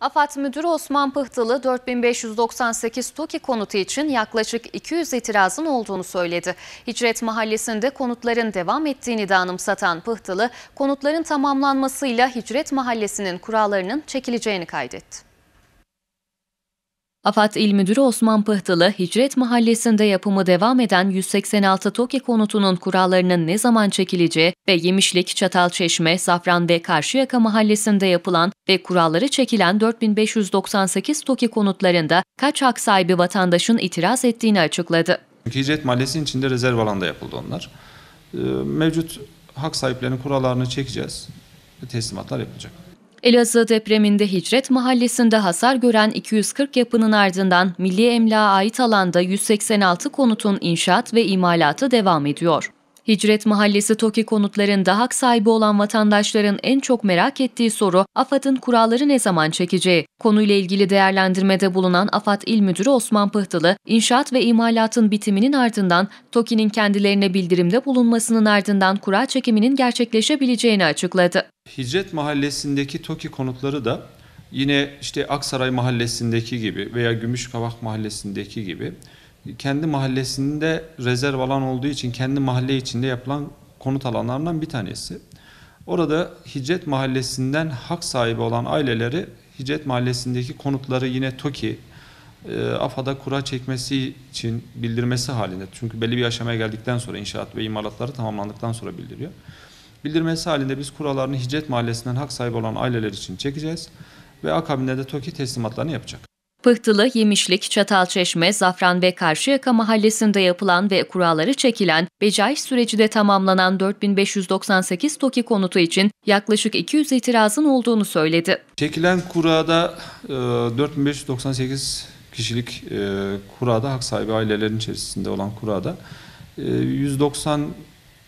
AFAD Müdürü Osman Pıhtılı 4598 TOKİ konutu için yaklaşık 200 itirazın olduğunu söyledi. Hicret Mahallesi'nde konutların devam ettiğini de anımsatan Pıhtılı, konutların tamamlanmasıyla Hicret Mahallesi'nin kurallarının çekileceğini kaydetti. AFAD İl Müdürü Osman Pıhtılı, Hicret Mahallesi'nde yapımı devam eden 186 TOKİ konutunun kurallarının ne zaman çekileceği ve Yemişlik, Çatalçeşme, Safran ve Karşıyaka Mahallesi'nde yapılan ve kuralları çekilen 4598 TOKİ konutlarında kaç hak sahibi vatandaşın itiraz ettiğini açıkladı. Çünkü Hicret Mahallesi'nin içinde rezerv alanda yapıldı onlar. Ee, mevcut hak sahiplerinin kurallarını çekeceğiz ve teslimatlar yapılacak. Elazığ depreminde Hicret Mahallesi'nde hasar gören 240 yapının ardından milli emlağa ait alanda 186 konutun inşaat ve imalatı devam ediyor. Hicret Mahallesi TOKİ konutlarında hak sahibi olan vatandaşların en çok merak ettiği soru AFAD'ın kuralları ne zaman çekeceği. Konuyla ilgili değerlendirmede bulunan AFAD İl Müdürü Osman Pıhtılı, inşaat ve imalatın bitiminin ardından TOKİ'nin kendilerine bildirimde bulunmasının ardından kura çekiminin gerçekleşebileceğini açıkladı. Hicret Mahallesi'ndeki TOKİ konutları da yine işte Aksaray Mahallesi'ndeki gibi veya Gümüşkavak Mahallesi'ndeki gibi kendi mahallesinde rezerv alan olduğu için kendi mahalle içinde yapılan konut alanlarından bir tanesi. Orada Hicret Mahallesi'nden hak sahibi olan aileleri Hicret Mahallesi'ndeki konutları yine TOKİ, e, AFA'da kura çekmesi için bildirmesi halinde. Çünkü belli bir aşamaya geldikten sonra inşaat ve imalatları tamamlandıktan sonra bildiriyor. Bildirmesi halinde biz kuralarını Hicret Mahallesi'nden hak sahibi olan aileler için çekeceğiz ve akabinde de TOKİ teslimatlarını yapacak. Pıhtılı, Yemişlik, Çatalçeşme, Zafran ve Karşıyaka mahallesinde yapılan ve kuralları çekilen becai süreci de tamamlanan 4598 TOKİ konutu için yaklaşık 200 itirazın olduğunu söyledi. Çekilen kurada e, 4598 kişilik e, kurada hak sahibi ailelerin içerisinde olan kurada e, 190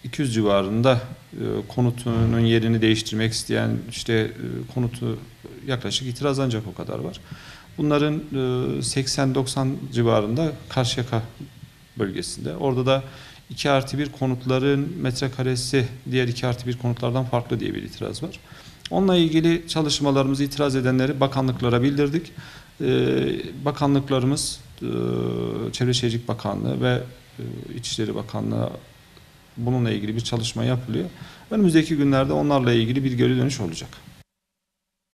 200 civarında e, konutunun yerini değiştirmek isteyen işte e, konutu yaklaşık itiraz ancak o kadar var. Bunların 80-90 e, civarında Karşıyaka bölgesinde. Orada da 2 artı 1 konutların metrekaresi diğer 2 artı 1 konutlardan farklı diye bir itiraz var. Onunla ilgili çalışmalarımızı itiraz edenleri bakanlıklara bildirdik. E, bakanlıklarımız e, Çevre Şehircilik Bakanlığı ve İçişleri Bakanlığı bununla ilgili bir çalışma yapılıyor. Önümüzdeki günlerde onlarla ilgili bir geri dönüş olacak.